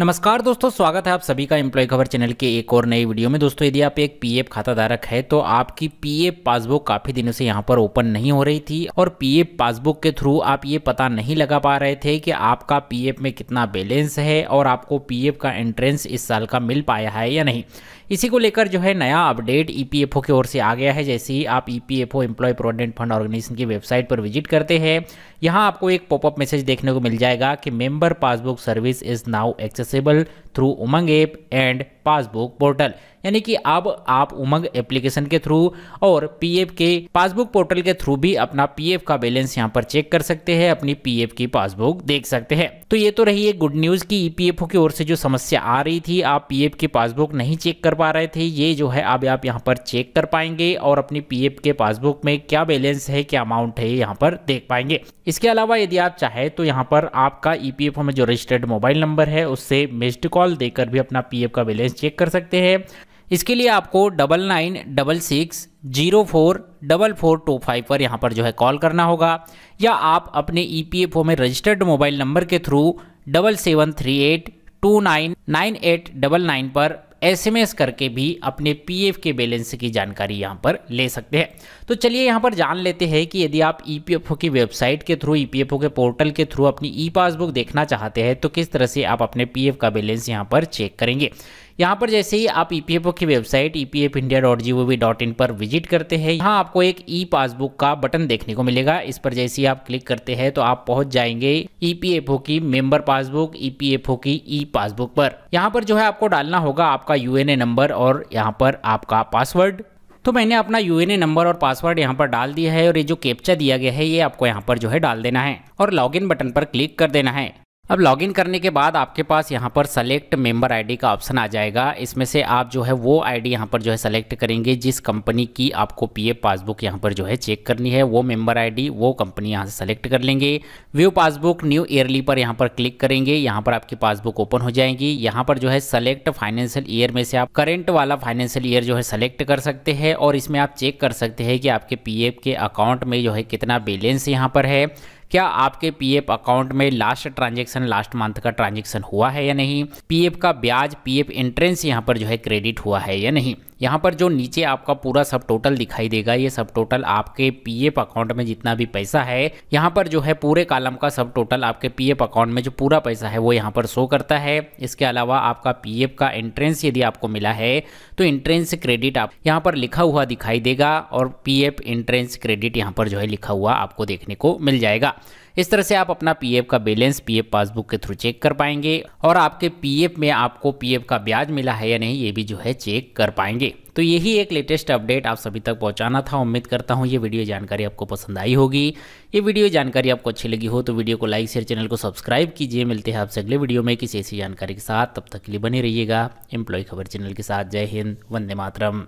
नमस्कार दोस्तों स्वागत है आप सभी का एम्प्लॉय खबर चैनल के एक और नई वीडियो में दोस्तों यदि आप एक पीएफ खाता धारक है तो आपकी पीएफ पासबुक काफी दिनों से यहाँ पर ओपन नहीं हो रही थी और पीएफ पासबुक के थ्रू आप ये पता नहीं लगा पा रहे थे कि आपका पीएफ में कितना बैलेंस है और आपको पीएफ का एंट्रेंस इस साल का मिल पाया है या नहीं इसी को लेकर जो है नया अपडेट ई की ओर से आ गया है जैसे ही आप P employ provident fund organisation की वेबसाइट पर विजिट करते हैं यहाँ आपको एक पॉपअप मैसेज देखने को मिल जाएगा कि member passbook service is now access accessible through Umang app and passbook portal यानी कि अब आप उमंग एप्लीकेशन के थ्रू और पीएफ के पासबुक पोर्टल के थ्रू भी अपना पीएफ का बैलेंस यहाँ पर चेक कर सकते हैं अपनी पीएफ की पासबुक देख सकते हैं तो ये तो रही है गुड न्यूज की ईपीएफओ की ओर से जो समस्या आ रही थी आप पीएफ की पासबुक नहीं चेक कर पा रहे थे ये जो है अब आप यहाँ पर चेक कर पाएंगे और अपनी पी के पासबुक में क्या बैलेंस है क्या अमाउंट है यहाँ पर देख पाएंगे इसके अलावा यदि आप चाहे तो यहाँ पर आपका ईपीएफओ में जो रजिस्टर्ड मोबाइल नंबर है उससे मिस्ड कॉल देकर भी अपना पी का बैलेंस बैलेंस चेक कर सकते हैं इसके लिए आपको double nine double six zero four double four two five पर यहाँ पर जो है कॉल करना होगा या आप अपने ई e में रजिस्टर्ड मोबाइल नंबर के through double seven three eight two nine nine eight double nine पर एसएमएस करके भी अपने पीएफ के बैलेंस की जानकारी यहाँ पर ले सकते हैं तो चलिए यहाँ पर जान लेते हैं कि यदि आप ईपीएफओ e की वेबसाइट के थ्रू ईपीएफओ e के पोर्टल के थ्रू अपनी ई पासबुक देखना चाहते हैं तो किस तरह से आप अपने पीएफ का बैलेंस यहाँ पर चेक करेंगे यहाँ पर जैसे ही आप ई e की वेबसाइट ई e पर विजिट करते हैं यहाँ आपको एक ई पासबुक का बटन देखने को मिलेगा इस पर जैसे ही आप क्लिक करते हैं तो आप पहुंच जाएंगे ई e की मेंबर पासबुक ई की ई पासबुक पर यहाँ पर जो है आपको डालना होगा आपका यू नंबर और यहाँ पर आपका पासवर्ड तो मैंने अपना यू नंबर और पासवर्ड यहाँ पर डाल दिया है और ये जो कैप्चा दिया गया है ये आपको यहाँ पर जो है डाल देना है और लॉगिन बटन पर क्लिक कर देना है अब लॉगिन करने के बाद आपके पास यहाँ पर सेलेक्ट मेंबर आईडी का ऑप्शन आ जाएगा इसमें से आप जो है वो आईडी यहाँ पर जो है सेलेक्ट करेंगे जिस कंपनी की आपको पीएफ पासबुक यहाँ पर जो है चेक करनी है वो मेंबर आईडी वो कंपनी यहाँ से सेलेक्ट कर लेंगे व्यू पासबुक न्यू ईयरली पर यहाँ पर क्लिक करेंगे यहाँ पर आपकी पासबुक ओपन हो जाएगी यहाँ पर जो है सेलेक्ट फाइनेंशियल ईयर में से आप करेंट वाला फाइनेंशियल ईयर जो है सेलेक्ट कर सकते हैं और इसमें आप चेक कर सकते हैं कि आपके पी के अकाउंट में जो है कितना बैलेंस यहाँ पर है क्या आपके पीएफ अकाउंट में लास्ट ट्रांजेक्शन लास्ट मंथ का ट्रांजेक्शन हुआ है या नहीं पीएफ का ब्याज पीएफ एंट्रेंस यहाँ पर जो है क्रेडिट हुआ है या नहीं यहाँ पर जो नीचे आपका पूरा सब टोटल दिखाई देगा ये सब टोटल आपके पीएफ अकाउंट में जितना भी पैसा है यहाँ पर जो है पूरे कालम का सब टोटल आपके पीएफ अकाउंट में जो पूरा पैसा है वो यहाँ पर शो करता है इसके अलावा आपका पीएफ का एंट्रेंस यदि आपको मिला है तो एंट्रेंस क्रेडिट आप यहाँ पर लिखा हुआ दिखाई देगा और एफ एंट्रेंस क्रेडिट यहाँ पर जो है लिखा हुआ आपको देखने को मिल जाएगा इस तरह से आप अपना पीएफ का बैलेंस पीएफ पासबुक के थ्रू चेक कर पाएंगे और आपके पीएफ में आपको पीएफ का ब्याज मिला है या नहीं ये भी जो है चेक कर पाएंगे तो यही एक लेटेस्ट अपडेट आप सभी तक पहुंचाना था उम्मीद करता हूं ये वीडियो जानकारी आपको पसंद आई होगी ये वीडियो जानकारी आपको अच्छी लगी हो तो वीडियो को लाइक शेयर चैनल को सब्सक्राइब कीजिए मिलते हैं आपसे अगले वीडियो में किसी ऐसी जानकारी के साथ तब तक के लिए बने रहिएगा एम्प्लॉय खबर चैनल के साथ जय हिंद वंदे मातरम